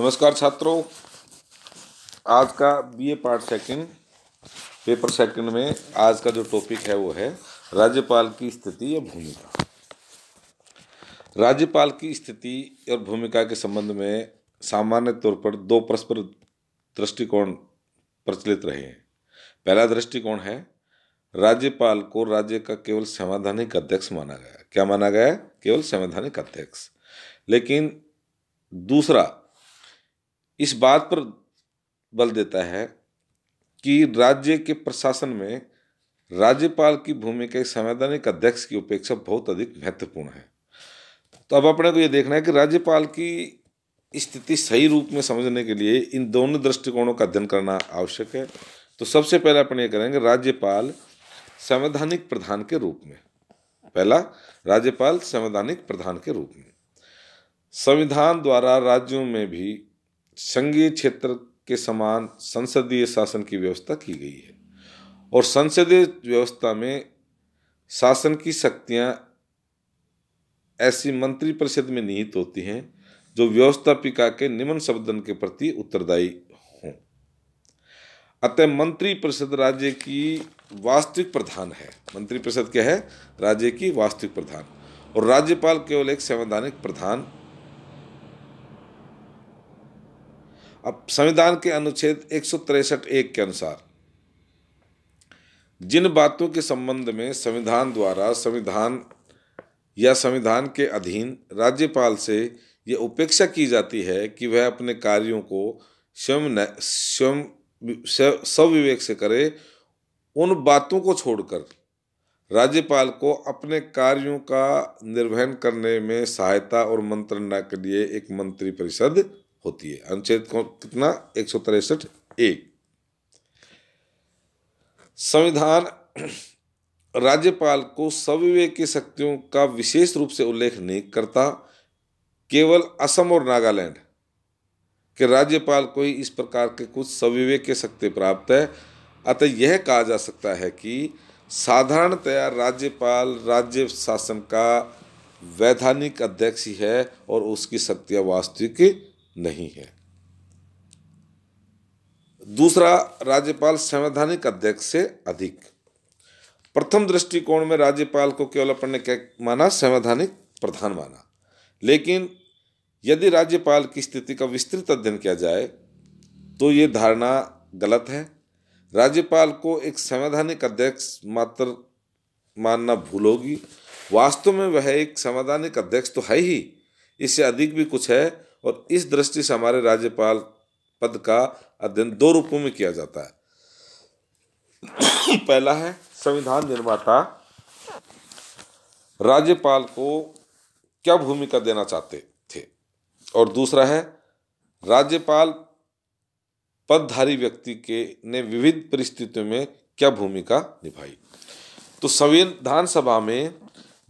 नमस्कार छात्रों आज का BA part second paper second में आज का जो टॉपिक है वो है राज्यपाल की स्थिति या भूमिका राज्यपाल की स्थिति और भूमिका के संबंध में सामान्य तौर पर दो परस्पर दृष्टिकोण प्रचलित रहे हैं पहला दृष्टिकोण है राज्यपाल को राज्य का केवल संवैधानिक अध्यक्ष माना गया क्या माना गया केवल संवैधानिक अध्यक्ष लेकिन दूसरा इस बात पर बल देता है कि राज्य के प्रशासन में राज्यपाल की भूमिका संवैधानिक अध्यक्ष की अपेक्षा बहुत अधिक महत्वपूर्ण है तो अब अपने को ये देखना है कि राज्यपाल की स्थिति सही रूप में समझने के लिए इन दोनों दृष्टिकोणों का अध्ययन करना आवश्यक है तो सबसे पहले अपन ये करेंगे राज्यपाल संवैधानिक प्रधान के रूप में पहला राज्यपाल संवैधानिक प्रधान के रूप में संविधान द्वारा राज्यों में भी संघीय क्षेत्र के समान संसदीय शासन की व्यवस्था की गई है और संसदीय व्यवस्था में शासन की शक्तियाँ ऐसी मंत्रिपरिषद में निहित होती हैं जो व्यवस्थापिका के निम्न शब्दन के प्रति उत्तरदायी हों अतः मंत्रिपरिषद राज्य की वास्तविक प्रधान है मंत्रिपरिषद क्या है राज्य की वास्तविक प्रधान और राज्यपाल केवल एक संवैधानिक प्रधान अब संविधान के अनुच्छेद एक सौ तिरसठ एक के अनुसार जिन बातों के संबंध में संविधान द्वारा संविधान या संविधान के अधीन राज्यपाल से यह उपेक्षा की जाती है कि वह अपने कार्यों को स्वयं स्वयं स्विवेक से करे उन बातों को छोड़कर राज्यपाल को अपने कार्यों का निर्वहन करने में सहायता और मंत्रणा के लिए एक मंत्रिपरिषद होती है अनुच्छेद कितना एक सौ तिरसठ ए संविधान राज्यपाल को सविवेक की शक्तियों का विशेष रूप से उल्लेख नहीं करता केवल असम और नागालैंड के राज्यपाल को ही इस प्रकार के कुछ सविवेक की शक्ति प्राप्त है अतः यह कहा जा सकता है कि साधारणतया राज्यपाल राज्य शासन का वैधानिक अध्यक्ष ही है और उसकी शक्तियाँ वास्तविक नहीं है दूसरा राज्यपाल संवैधानिक अध्यक्ष से अधिक प्रथम दृष्टिकोण में राज्यपाल को केवल अपन ने क्या माना संवैधानिक प्रधान माना लेकिन यदि राज्यपाल की स्थिति का विस्तृत अध्ययन किया जाए तो ये धारणा गलत है राज्यपाल को एक संवैधानिक अध्यक्ष मात्र मानना भूल होगी वास्तव में वह एक संवैधानिक अध्यक्ष तो है ही इससे अधिक भी कुछ है और इस दृष्टि से हमारे राज्यपाल पद का अध्ययन दो रूपों में किया जाता है पहला है संविधान निर्माता राज्यपाल को क्या भूमिका देना चाहते थे और दूसरा है राज्यपाल पदधारी व्यक्ति के ने विविध परिस्थितियों में क्या भूमिका निभाई तो संविधान सभा में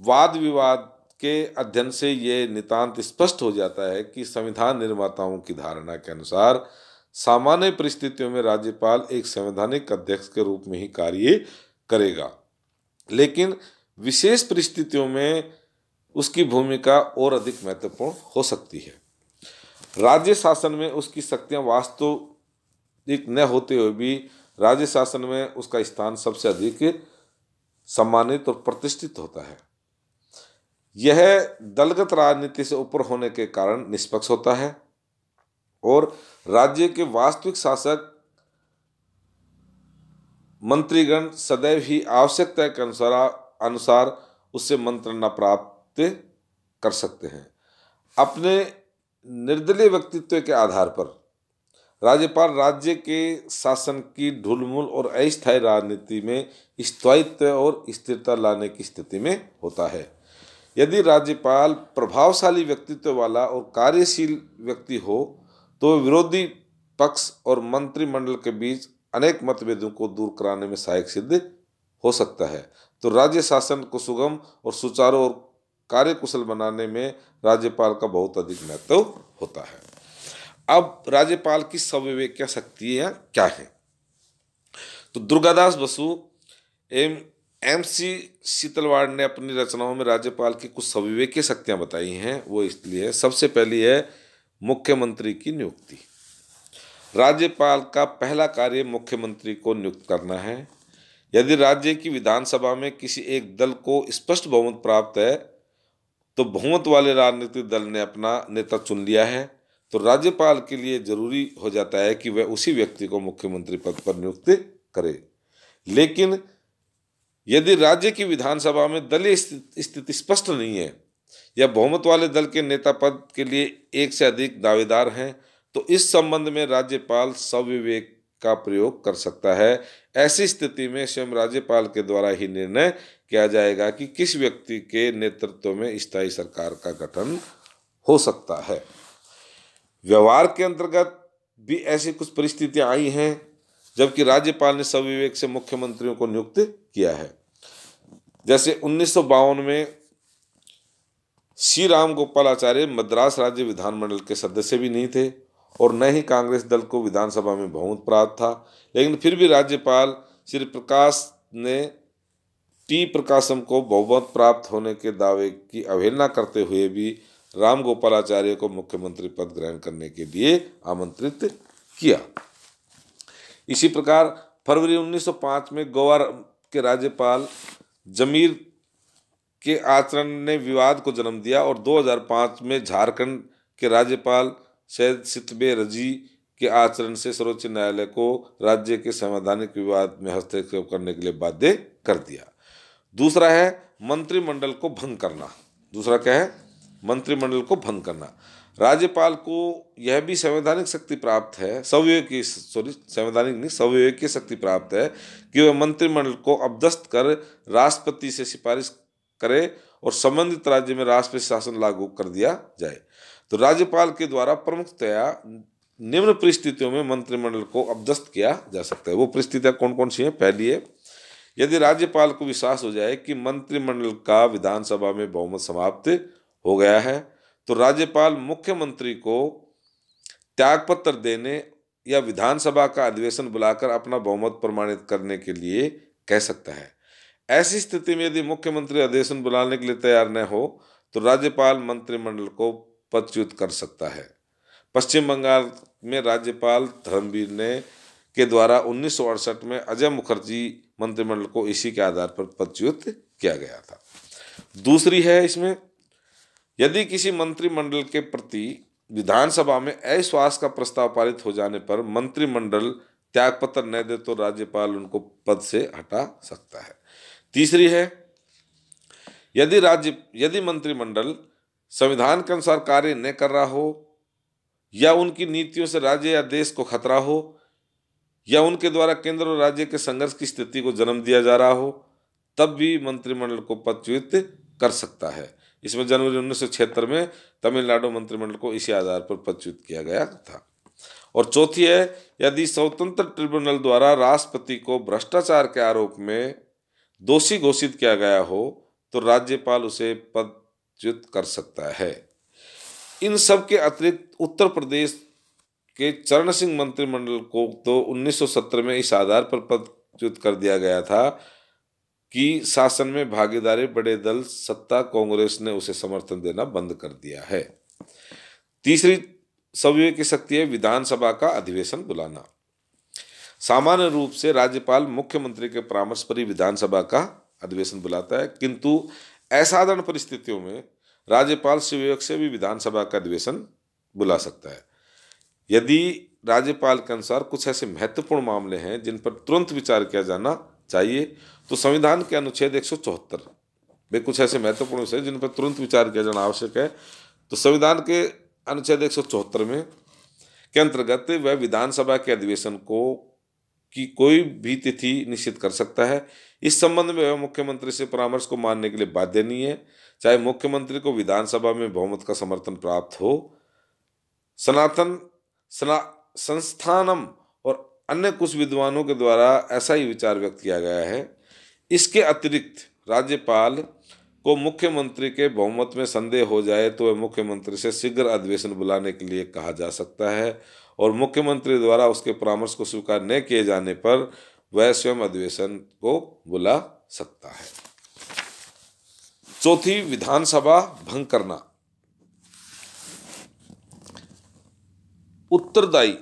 वाद विवाद के अध्ययन से ये नितांत स्पष्ट हो जाता है कि संविधान निर्माताओं की धारणा के अनुसार सामान्य परिस्थितियों में राज्यपाल एक संवैधानिक अध्यक्ष के रूप में ही कार्य करेगा लेकिन विशेष परिस्थितियों में उसकी भूमिका और अधिक महत्वपूर्ण हो सकती है राज्य शासन में उसकी शक्तियां वास्तविक न होते हुए भी राज्य शासन में उसका स्थान सबसे अधिक सम्मानित और प्रतिष्ठित होता है यह दलगत राजनीति से ऊपर होने के कारण निष्पक्ष होता है और राज्य के वास्तविक शासक मंत्रीगण सदैव ही आवश्यकता के अनुसार अनुसार उससे मंत्रणा प्राप्त कर सकते हैं अपने निर्दलीय व्यक्तित्व के आधार पर राज्यपाल राज्य के शासन की ढुलमुल और अस्थायी राजनीति में स्थायित्व और स्थिरता लाने की स्थिति में होता है यदि राज्यपाल प्रभावशाली व्यक्तित्व वाला और कार्यशील व्यक्ति हो तो विरोधी पक्ष और मंत्रिमंडल के बीच अनेक मतभेदों को दूर कराने में सहायक सिद्ध हो सकता है तो राज्य शासन को सुगम और सुचारू और कार्यकुशल बनाने में राज्यपाल का बहुत अधिक महत्व होता है अब राज्यपाल की शक्ति शक्तियाँ क्या हैं तो Durgadas Basu M M C Setalvad ने अपनी रचनाओं में राज्यपाल की कुछ सविवेकीय शक्तियाँ बताई हैं वो इसलिए सबसे पहली है मुख्यमंत्री की नियुक्ति राज्यपाल का पहला कार्य मुख्यमंत्री को नियुक्त करना है यदि राज्य की विधानसभा में किसी एक दल को स्पष्ट बहुमत प्राप्त है तो बहुमत वाले राजनीतिक दल ने अपना नेता चुन लिया है तो राज्यपाल के लिए जरूरी हो जाता है कि वह उसी व्यक्ति को मुख्यमंत्री पद पर नियुक्त करे लेकिन यदि राज्य की विधानसभा में दलीय स्थिति स्पष्ट नहीं है या बहुमत वाले दल के नेता पद के लिए एक से अधिक दावेदार हैं तो इस संबंध में राज्यपाल सविवेक का प्रयोग कर सकता है ऐसी स्थिति में स्वयं राज्यपाल के द्वारा ही निर्णय किया जाएगा कि किस व्यक्ति के नेतृत्व में स्थायी सरकार का गठन हो सकता है व्यवहार के अंतर्गत भी ऐसी कुछ परिस्थितियां आई हैं जबकि राज्यपाल ने सविवेक से मुख्यमंत्रियों को नियुक्त किया है जैसे उन्नीस में श्री राम गोपाल आचार्य मद्रास राज्य विधानमंडल के सदस्य भी नहीं थे और न ही कांग्रेस दल को विधानसभा में बहुमत प्राप्त था लेकिन फिर भी राज्यपाल श्री प्रकाश ने टी प्रकाशम को बहुमत प्राप्त होने के दावे की अवहेलना करते हुए भी राम गोपाल आचार्य को मुख्यमंत्री पद ग्रहण करने के लिए आमंत्रित किया इसी प्रकार फरवरी 1905 में गोवा के राज्यपाल जमीर के आचरण ने विवाद को जन्म दिया और 2005 में झारखंड के राज्यपाल सैद सितबे रजी के आचरण से सर्वोच्च न्यायालय को राज्य के संवैधानिक विवाद में हस्तक्षेप करने के लिए बाध्य कर दिया दूसरा है मंत्रिमंडल को भंग करना दूसरा क्या है मंत्रिमंडल को भंग करना राज्यपाल को यह भी संवैधानिक शक्ति प्राप्त है सव्यय की सॉरी संवैधानिक नहीं सव्यय की शक्ति प्राप्त है कि वह मंत्रिमंडल को अबदस्त कर राष्ट्रपति से सिफारिश करे और संबंधित राज्य में राष्ट्रपति शासन लागू कर दिया जाए तो राज्यपाल के द्वारा प्रमुखतया निम्न परिस्थितियों में मंत्रिमंडल को अबदस्त किया जा सकता है वो परिस्थितियाँ कौन कौन सी हैं पहली है यदि राज्यपाल को विश्वास हो जाए कि मंत्रिमंडल का विधानसभा में बहुमत समाप्त हो गया है तो राज्यपाल मुख्यमंत्री को त्यागपत्र देने या विधानसभा का अधिवेशन बुलाकर अपना बहुमत प्रमाणित करने के लिए कह सकता है ऐसी स्थिति में यदि मुख्यमंत्री अधिवेशन बुलाने के लिए तैयार न हो तो राज्यपाल मंत्रिमंडल को पदच्युत कर सकता है पश्चिम बंगाल में राज्यपाल धर्मवीर ने के द्वारा उन्नीस में अजय मुखर्जी मंत्रिमंडल को इसी के आधार पर पदच्युत किया गया था दूसरी है इसमें यदि किसी मंत्रिमंडल के प्रति विधानसभा में अविश्वास का प्रस्ताव पारित हो जाने पर मंत्रिमंडल त्यागपत्र न दे तो राज्यपाल उनको पद से हटा सकता है तीसरी है यदि राज्य यदि मंत्रिमंडल संविधान के अनुसार कार्य न कर रहा हो या उनकी नीतियों से राज्य या देश को खतरा हो या उनके द्वारा केंद्र और राज्य के संघर्ष की स्थिति को जन्म दिया जा रहा हो तब भी मंत्रिमंडल को पदच्युत कर सकता है इसमें जनवरी उन्नीस में तमिलनाडु मंत्रिमंडल को इसी आधार पर पदच्युत किया गया था और चौथी है यदि स्वतंत्र ट्रिब्यूनल द्वारा राष्ट्रपति को भ्रष्टाचार के आरोप में दोषी घोषित किया गया हो तो राज्यपाल उसे पदच्युत कर सकता है इन सब के अतिरिक्त उत्तर प्रदेश के चरण सिंह मंत्रिमंडल को तो 1970 में इस आधार पर पदच्युत कर दिया गया था कि शासन में भागीदारी बड़े दल सत्ता कांग्रेस ने उसे समर्थन देना बंद कर दिया है तीसरी सव्यय की शक्ति है विधानसभा का अधिवेशन बुलाना सामान्य रूप से राज्यपाल मुख्यमंत्री के परामर्श पर ही विधानसभा का अधिवेशन बुलाता है किंतु असाधारण परिस्थितियों में राज्यपाल संयोग से भी विधानसभा का अधिवेशन बुला सकता है यदि राज्यपाल के अनुसार कुछ ऐसे महत्वपूर्ण मामले हैं जिन पर तुरंत विचार किया जाना चाहिए तो संविधान के अनुच्छेद एक वे कुछ ऐसे महत्वपूर्ण विषय जिन पर तुरंत विचार किया जाना आवश्यक है तो संविधान के अनुच्छेद एक में के अंतर्गत वह विधानसभा के अधिवेशन को की कोई भी तिथि निश्चित कर सकता है इस संबंध में वह मुख्यमंत्री से परामर्श को मानने के लिए बाध्य नहीं है चाहे मुख्यमंत्री को विधानसभा में बहुमत का समर्थन प्राप्त हो सनातन सना संस्थानम अन्य कुछ विद्वानों के द्वारा ऐसा ही विचार व्यक्त किया गया है इसके अतिरिक्त राज्यपाल को मुख्यमंत्री के बहुमत में संदेह हो जाए तो वह मुख्यमंत्री से शीघ्र अधिवेशन बुलाने के लिए कहा जा सकता है और मुख्यमंत्री द्वारा उसके परामर्श को स्वीकार न किए जाने पर वह स्वयं अधिवेशन को बुला सकता है चौथी विधानसभा भंग करना उत्तरदायी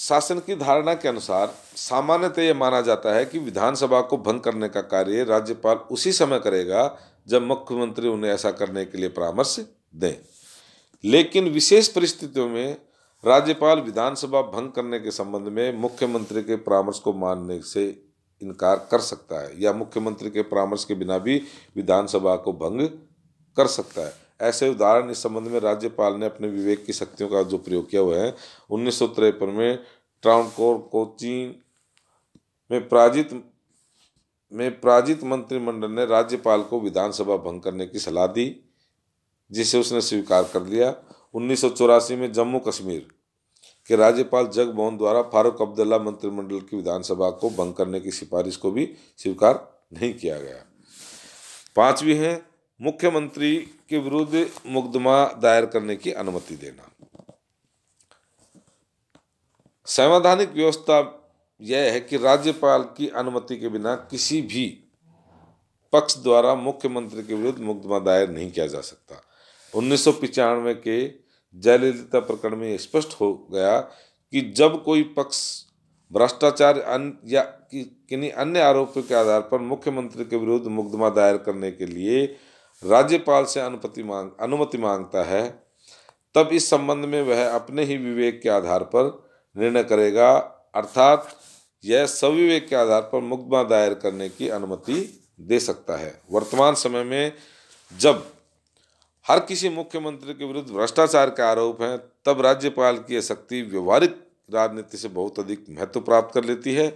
शासन की धारणा के अनुसार सामान्यतः यह माना जाता है कि विधानसभा को भंग करने का कार्य राज्यपाल उसी समय करेगा जब मुख्यमंत्री उन्हें ऐसा करने के लिए परामर्श दें लेकिन विशेष परिस्थितियों में राज्यपाल विधानसभा भंग करने के संबंध में मुख्यमंत्री के परामर्श को मानने से इनकार कर सकता है या मुख्यमंत्री के परामर्श के बिना भी विधानसभा को भंग कर सकता है ऐसे उदाहरण इस संबंध में राज्यपाल ने अपने विवेक की शक्तियों का जो प्रयोग किया हुआ है उन्नीस सौ तिरपन में ट्राउनकोर कोचीन में पराजित में पराजित मंत्रिमंडल ने राज्यपाल को विधानसभा भंग करने की सलाह दी जिसे उसने स्वीकार कर लिया उन्नीस में जम्मू कश्मीर के राज्यपाल जगमोहन द्वारा फारूक अब्दुल्ला मंत्रिमंडल की विधानसभा को भंग करने की सिफारिश को भी स्वीकार नहीं किया गया पांचवी है मुख्यमंत्री के विरुद्ध मुकदमा दायर करने की अनुमति देना संवैधानिक व्यवस्था यह है कि राज्यपाल की अनुमति के बिना किसी भी पक्ष द्वारा मुख्यमंत्री के विरुद्ध मुकदमा दायर नहीं किया जा सकता उन्नीस के जयललिता प्रकरण में स्पष्ट हो गया कि जब कोई पक्ष भ्रष्टाचार या किन्हीं अन्य आरोपों के आधार पर मुख्यमंत्री के विरुद्ध मुकदमा दायर करने के लिए राज्यपाल से अनुपति मांग अनुमति मांगता है तब इस संबंध में वह अपने ही विवेक के आधार पर निर्णय करेगा अर्थात यह सविवेक के आधार पर मुकदमा दायर करने की अनुमति दे सकता है वर्तमान समय में जब हर किसी मुख्यमंत्री के विरुद्ध भ्रष्टाचार के आरोप हैं तब राज्यपाल की यह शक्ति व्यवहारिक राजनीति से बहुत अधिक महत्व प्राप्त कर लेती है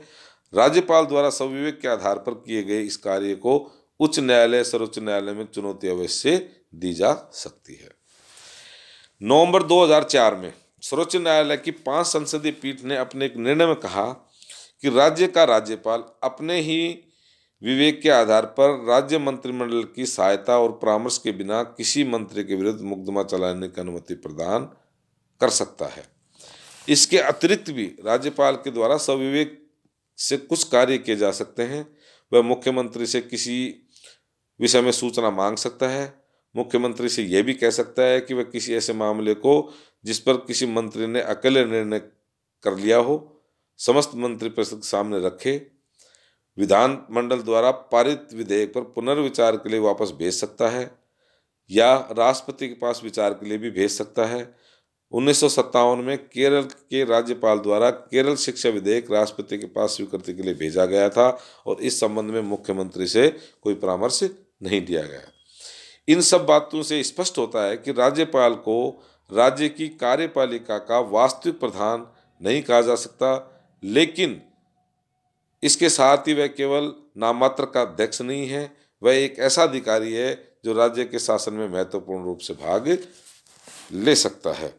राज्यपाल द्वारा सविवेक के आधार पर किए गए इस कार्य को उच्च न्यायालय सर्वोच्च न्यायालय में चुनौती अवश्य दी जा सकती है नवंबर 2004 में सर्वोच्च न्यायालय की पांच संसदीय पीठ ने अपने एक निर्णय में कहा कि राज्य का राज्यपाल अपने ही विवेक के आधार पर राज्य मंत्रिमंडल की सहायता और परामर्श के बिना किसी मंत्री के विरुद्ध मुकदमा चलाने की अनुमति प्रदान कर सकता है इसके अतिरिक्त भी राज्यपाल के द्वारा स्विवेक से कुछ कार्य किए जा सकते हैं वह मुख्यमंत्री से किसी विषय में सूचना मांग सकता है मुख्यमंत्री से यह भी कह सकता है कि वह किसी ऐसे मामले को जिस पर किसी मंत्री ने अकेले निर्णय कर लिया हो समस्त मंत्री परिषद सामने रखे विधान मंडल द्वारा पारित विधेयक पर पुनर्विचार के लिए वापस भेज सकता है या राष्ट्रपति के पास विचार के लिए भी भेज सकता है उन्नीस में केरल के राज्यपाल द्वारा केरल शिक्षा विधेयक राष्ट्रपति के पास स्वीकृति के लिए भेजा गया था और इस संबंध में मुख्यमंत्री से कोई परामर्श नहीं दिया गया इन सब बातों से स्पष्ट होता है कि राज्यपाल को राज्य की कार्यपालिका का वास्तविक प्रधान नहीं कहा जा सकता लेकिन इसके साथ ही वह केवल नामात्र का अध्यक्ष नहीं है वह एक ऐसा अधिकारी है जो राज्य के शासन में महत्वपूर्ण रूप से भाग ले सकता है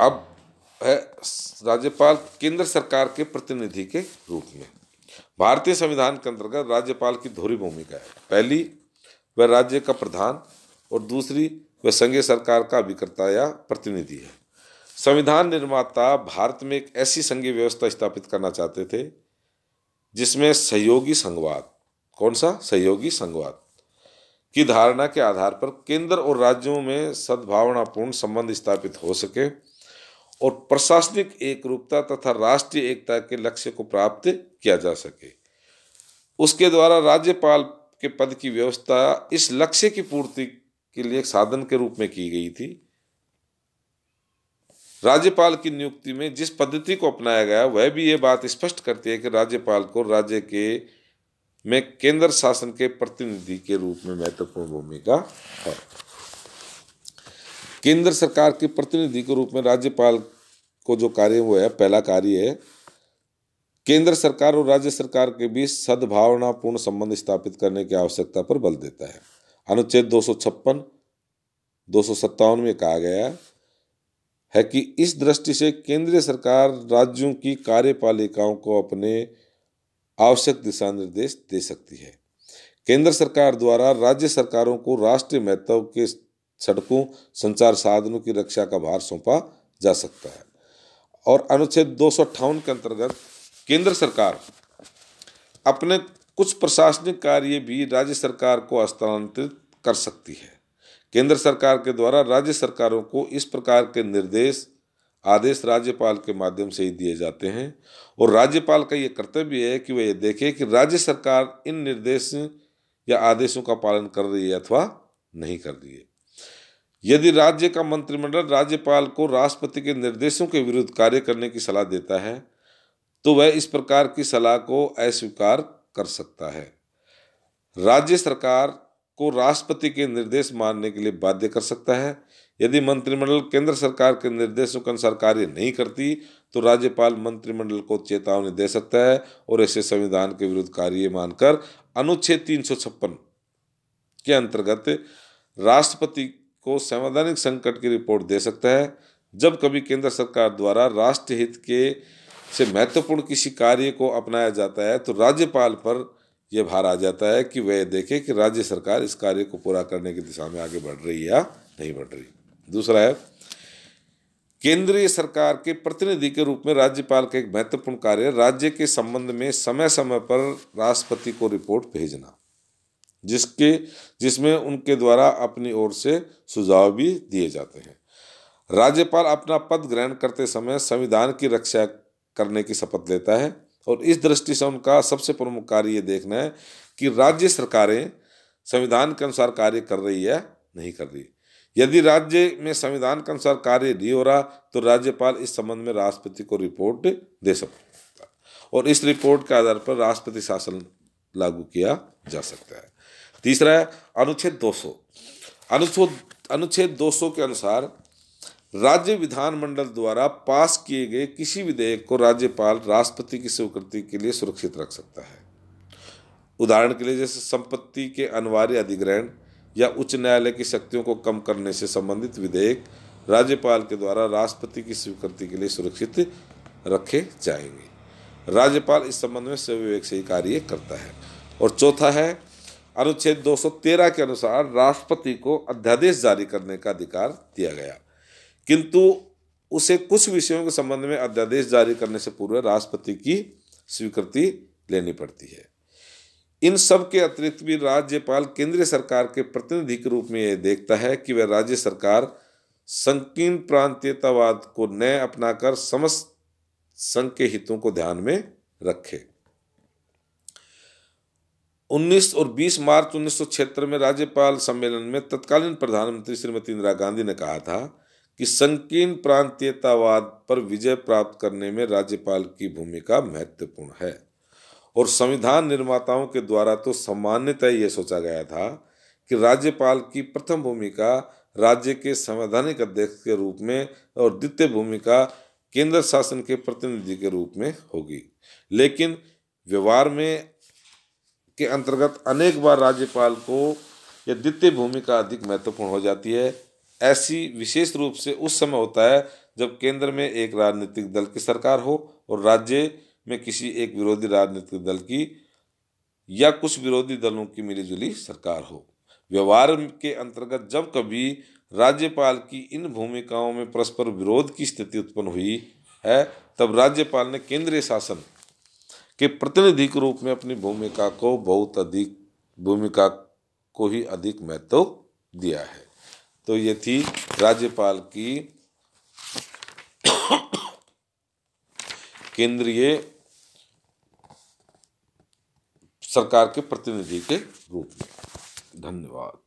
अब है राज्यपाल केंद्र सरकार के प्रतिनिधि के रूप में भारतीय संविधान के अंतर्गत राज्यपाल की धुरी भूमिका है पहली वह राज्य का प्रधान और दूसरी वह संघीय सरकार का अभिकर्ता या प्रतिनिधि है संविधान निर्माता भारत में एक ऐसी संघीय व्यवस्था स्थापित करना चाहते थे जिसमें सहयोगी संघवाद कौन सा सहयोगी संघवाद की धारणा के आधार पर केंद्र और राज्यों में सद्भावनापूर्ण संबंध स्थापित हो सके और प्रशासनिक एक रूपता तथा राष्ट्रीय एकता के लक्ष्य को प्राप्त किया जा सके उसके द्वारा राज्यपाल के पद की व्यवस्था इस लक्ष्य की पूर्ति के लिए एक साधन के रूप में की गई थी राज्यपाल की नियुक्ति में जिस पद्धति को अपनाया गया वह भी ये बात स्पष्ट करती है कि राज्यपाल को राज्य के में केंद्र शासन के प्रतिनिधि के रूप में महत्वपूर्ण भूमिका है केंद्र सरकार के प्रतिनिधि के रूप में राज्यपाल को जो कार्य वो है पहला कार्य है केंद्र सरकार और राज्य सरकार के बीच सद्भावनापूर्ण संबंध स्थापित करने की आवश्यकता पर बल देता है अनुच्छेद दो सौ छप्पन दो सौ सत्तावन में कहा गया है कि इस दृष्टि से केंद्रीय सरकार राज्यों की कार्यपालिकाओं को अपने आवश्यक दिशा निर्देश दे सकती है केंद्र सरकार द्वारा राज्य सरकारों को राष्ट्रीय महत्व के सड़कों संचार साधनों की रक्षा का भार सौंपा जा सकता है और अनुच्छेद दो के अंतर्गत केंद्र सरकार अपने कुछ प्रशासनिक कार्य भी राज्य सरकार को स्थानांतरित कर सकती है केंद्र सरकार के द्वारा राज्य सरकारों को इस प्रकार के निर्देश आदेश राज्यपाल के माध्यम से ही दिए जाते हैं और राज्यपाल का ये कर्तव्य है कि वह ये देखे कि राज्य सरकार इन निर्देश या आदेशों का पालन कर रही है अथवा नहीं कर रही है यदि राज्य का मंत्रिमंडल राज्यपाल को राष्ट्रपति के निर्देशों के विरुद्ध कार्य करने की सलाह देता है तो वह इस प्रकार की सलाह को अस्वीकार कर सकता है राज्य सरकार को राष्ट्रपति के निर्देश मानने के लिए बाध्य कर सकता है यदि मंत्रिमंडल केंद्र सरकार के निर्देशों के अनुसार कार्य नहीं करती तो राज्यपाल मंत्रिमंडल को चेतावनी दे सकता है और ऐसे संविधान के विरुद्ध कार्य मानकर अनुच्छेद तीन के अंतर्गत राष्ट्रपति को संवैधानिक संकट की रिपोर्ट दे सकता है जब कभी केंद्र सरकार द्वारा राष्ट्र हित के से महत्वपूर्ण किसी कार्य को अपनाया जाता है तो राज्यपाल पर यह भार आ जाता है कि वह देखे कि राज्य सरकार इस कार्य को पूरा करने की दिशा में आगे बढ़ रही है या नहीं बढ़ रही दूसरा है केंद्रीय सरकार के प्रतिनिधि के रूप में राज्यपाल का एक महत्वपूर्ण कार्य राज्य के संबंध में समय समय पर राष्ट्रपति को रिपोर्ट भेजना जिसके जिसमें उनके द्वारा अपनी ओर से सुझाव भी दिए जाते हैं राज्यपाल अपना पद ग्रहण करते समय संविधान की रक्षा करने की शपथ लेता है और इस दृष्टि से उनका सबसे प्रमुख कार्य ये देखना है कि राज्य सरकारें संविधान के अनुसार कार्य कर रही है नहीं कर रही यदि राज्य में संविधान के अनुसार कार्य नहीं हो रहा तो राज्यपाल इस संबंध में राष्ट्रपति को रिपोर्ट दे सकता और इस रिपोर्ट के आधार पर राष्ट्रपति शासन लागू किया जा सकता है तीसरा है अनुच्छेद 200 अनुच्छेद अनुच्छेद 200 के अनुसार राज्य विधानमंडल द्वारा पास किए गए किसी विधेयक को राज्यपाल राष्ट्रपति की स्वीकृति के लिए सुरक्षित रख सकता है उदाहरण के लिए जैसे संपत्ति के अनिवार्य अधिग्रहण या उच्च न्यायालय की शक्तियों को कम करने से संबंधित विधेयक राज्यपाल के द्वारा राष्ट्रपति की स्वीकृति के लिए सुरक्षित रखे जाएंगे राज्यपाल इस संबंध में स्वविवेक से ही कार्य करता है और चौथा है अनुच्छेद 213 के अनुसार राष्ट्रपति को अध्यादेश जारी करने का अधिकार दिया गया किंतु उसे कुछ विषयों के संबंध में अध्यादेश जारी करने से पूर्व राष्ट्रपति की स्वीकृति लेनी पड़ती है इन सब के अतिरिक्त भी राज्यपाल केंद्रीय सरकार के प्रतिनिधि के रूप में यह देखता है कि वह राज्य सरकार संकीर्ण प्रांतीयतावाद को न अपनाकर समस्त संघ के हितों को ध्यान में रखे 19 और 20 मार्च उन्नीस में राज्यपाल सम्मेलन में तत्कालीन प्रधानमंत्री श्रीमती इंदिरा गांधी ने कहा था कि संकीर्ण प्रांतीयतावाद पर विजय प्राप्त करने में राज्यपाल की भूमिका महत्वपूर्ण है और संविधान निर्माताओं के द्वारा तो सामान्यतः यह सोचा गया था कि राज्यपाल की प्रथम भूमिका राज्य के संवैधानिक अध्यक्ष के रूप में और द्वितीय भूमिका केंद्र शासन के प्रतिनिधि के रूप में होगी लेकिन व्यवहार में के अंतर्गत अनेक बार राज्यपाल को यह द्वितीय भूमिका अधिक महत्वपूर्ण हो जाती है ऐसी विशेष रूप से उस समय होता है जब केंद्र में एक राजनीतिक दल की सरकार हो और राज्य में किसी एक विरोधी राजनीतिक दल की या कुछ विरोधी दलों की मिलीजुली सरकार हो व्यवहार के अंतर्गत जब कभी राज्यपाल की इन भूमिकाओं में परस्पर विरोध की स्थिति उत्पन्न हुई है तब राज्यपाल ने केंद्रीय शासन के प्रतिनिधि के रूप में अपनी भूमिका को बहुत अधिक भूमिका को ही अधिक महत्व तो दिया है तो ये थी राज्यपाल की केंद्रीय सरकार के प्रतिनिधि के रूप में धन्यवाद